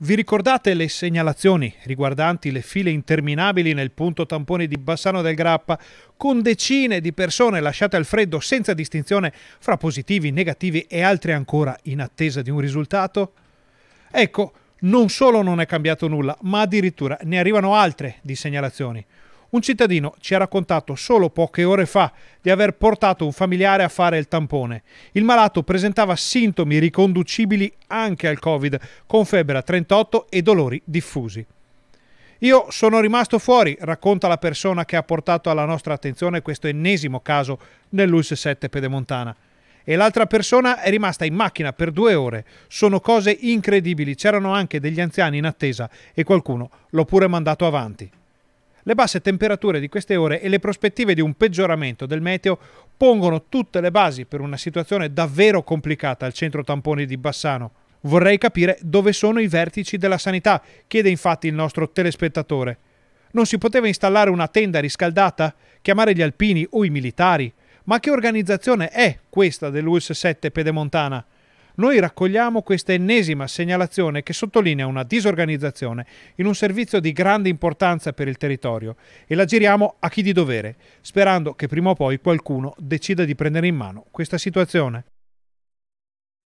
Vi ricordate le segnalazioni riguardanti le file interminabili nel punto tampone di Bassano del Grappa, con decine di persone lasciate al freddo senza distinzione fra positivi, negativi e altre ancora in attesa di un risultato? Ecco, non solo non è cambiato nulla, ma addirittura ne arrivano altre di segnalazioni. Un cittadino ci ha raccontato solo poche ore fa di aver portato un familiare a fare il tampone. Il malato presentava sintomi riconducibili anche al Covid, con febbre a 38 e dolori diffusi. Io sono rimasto fuori, racconta la persona che ha portato alla nostra attenzione questo ennesimo caso nell'Ulss 7 Pedemontana. E l'altra persona è rimasta in macchina per due ore. Sono cose incredibili, c'erano anche degli anziani in attesa e qualcuno l'ho pure mandato avanti. Le basse temperature di queste ore e le prospettive di un peggioramento del meteo pongono tutte le basi per una situazione davvero complicata al centro tamponi di Bassano. Vorrei capire dove sono i vertici della sanità, chiede infatti il nostro telespettatore. Non si poteva installare una tenda riscaldata? Chiamare gli alpini o i militari? Ma che organizzazione è questa dell'US7 Pedemontana? noi raccogliamo questa ennesima segnalazione che sottolinea una disorganizzazione in un servizio di grande importanza per il territorio e la giriamo a chi di dovere, sperando che prima o poi qualcuno decida di prendere in mano questa situazione.